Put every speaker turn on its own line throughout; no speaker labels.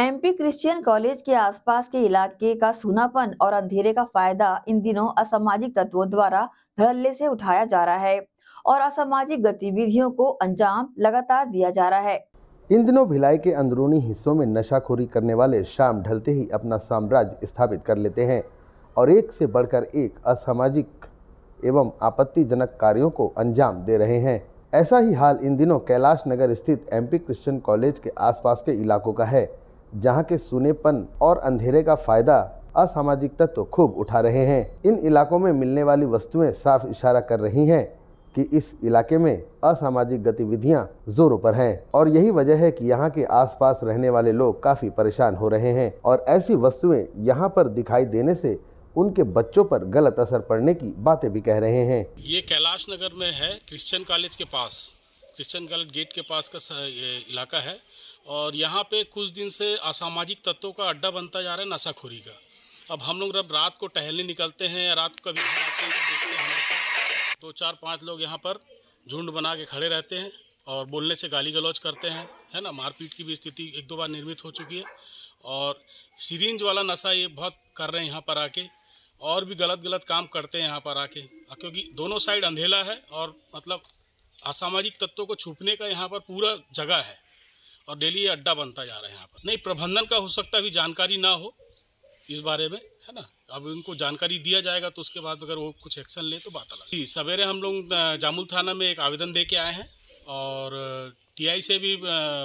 MP Christian college के आसपास के इलाके का सुनापन और अंधेरे का फायदा इन दिनों असामाजिक तत्वों द्वारा धड़ल्ले से उठाया जा रहा है और असामाजिक गतिविधियों को अंजाम लगातार दिया जा रहा है इन दिनों भिलाई के अंदरूनी हिस्सों में नशाखोरी करने वाले शाम ढलते ही अपना साम्राज्य स्थापित कर लेते हैं और एक से बढ़कर एक असामाजिक एवं आपत्तिजनक कार्यों को अंजाम दे रहे हैं ऐसा ही हाल इन दिनों कैलाश नगर स्थित एमपी क्रिश्चियन कॉलेज के आसपास के इलाकों का है जहाँ के सुनेपन और अंधेरे का फायदा असामाजिक तत्व तो खूब उठा रहे हैं इन इलाकों में मिलने वाली वस्तुएं साफ इशारा कर रही हैं कि इस इलाके में असामाजिक गतिविधियां जोरों पर हैं और यही वजह है कि यहाँ के आसपास रहने वाले लोग काफ़ी परेशान हो रहे हैं और ऐसी वस्तुएं यहाँ पर दिखाई देने से उनके बच्चों पर गलत असर पड़ने की बातें भी कह रहे हैं
ये कैलाश नगर में है क्रिश्चियन कॉलेज के पास क्रिश्चियन कॉलेज गेट के पास का इलाका है और यहाँ पे कुछ दिन से असामाजिक तत्वों का अड्डा बनता जा रहा है नशाखोरी का अब हम लोग जब रात को टहलने निकलते हैं या रात को कभी घर आते हैं तो देखते हैं दो चार पांच लोग यहाँ पर झुंड बना के खड़े रहते हैं और बोलने से गाली गलौज करते हैं है ना मारपीट की भी स्थिति एक दो बार निर्मित हो चुकी है और सीरेंज वाला नशा ये बहुत कर रहे हैं यहाँ पर आके और भी गलत गलत काम करते हैं यहाँ पर आके क्योंकि दोनों साइड अंधेला है और मतलब असामाजिक तत्वों को छुपने का यहाँ पर पूरा जगह है और डेली ये अड्डा बनता जा रहा है यहाँ पर नहीं प्रबंधन का हो सकता है जानकारी ना हो इस बारे में है ना अब उनको जानकारी दिया जाएगा तो उसके बाद अगर वो कुछ एक्शन ले तो बात अलग जी सवेरे हम लोग जामुल थाना में एक आवेदन दे के आए हैं और टीआई से भी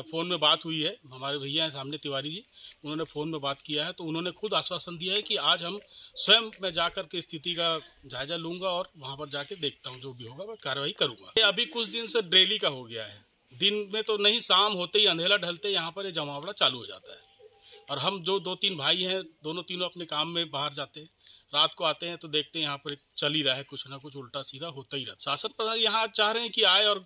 फ़ोन में बात हुई है हमारे भैया हैं सामने तिवारी जी उन्होंने फ़ोन में बात किया है तो उन्होंने खुद आश्वासन दिया है कि आज हम स्वयं मैं जाकर के स्थिति का जायजा लूंगा और वहां पर जाके देखता हूं जो भी होगा मैं कार्रवाई करूंगा ये अभी कुछ दिन से डेली का हो गया है दिन में तो नहीं शाम होते ही अंधेला ढलते यहाँ पर ये जमावड़ा चालू हो जाता है और हम जो दो तीन भाई हैं दोनों तीनों अपने काम में बाहर जाते हैं रात को आते हैं तो देखते हैं यहाँ पर चल ही रहा है कुछ ना कुछ उल्टा सीधा होता ही रहता शासन प्रधान यहाँ चाह रहे हैं कि आए और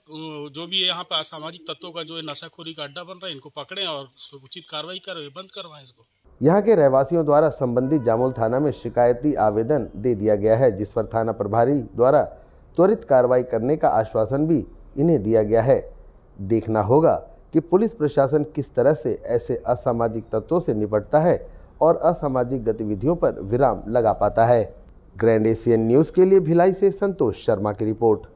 जो भी यहाँ पर असामाजिक तत्वों का जो नशाखोरी का अड्डा बन रहा है इनको पकड़ें और उसको उचित कार्रवाई करें बंद करवाएं
इसको यहाँ के रहवासियों द्वारा संबंधित जामुल थाना में शिकायती आवेदन दे दिया गया है जिस पर थाना प्रभारी द्वारा त्वरित कार्रवाई करने का आश्वासन भी इन्हें दिया गया है देखना होगा कि पुलिस प्रशासन किस तरह से ऐसे असामाजिक तत्वों से निपटता है और असामाजिक गतिविधियों पर विराम लगा पाता है ग्रैंड एशियन न्यूज़ के लिए भिलाई से संतोष शर्मा की रिपोर्ट